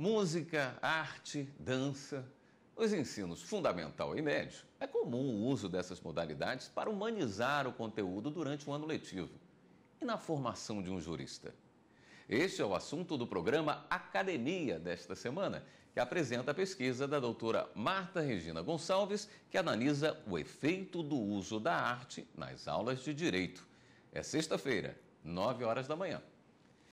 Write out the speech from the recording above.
música, arte, dança. Nos ensinos fundamental e médio, é comum o uso dessas modalidades para humanizar o conteúdo durante o ano letivo e na formação de um jurista. Este é o assunto do programa Academia desta semana, que apresenta a pesquisa da doutora Marta Regina Gonçalves, que analisa o efeito do uso da arte nas aulas de direito. É sexta-feira, 9 horas da manhã.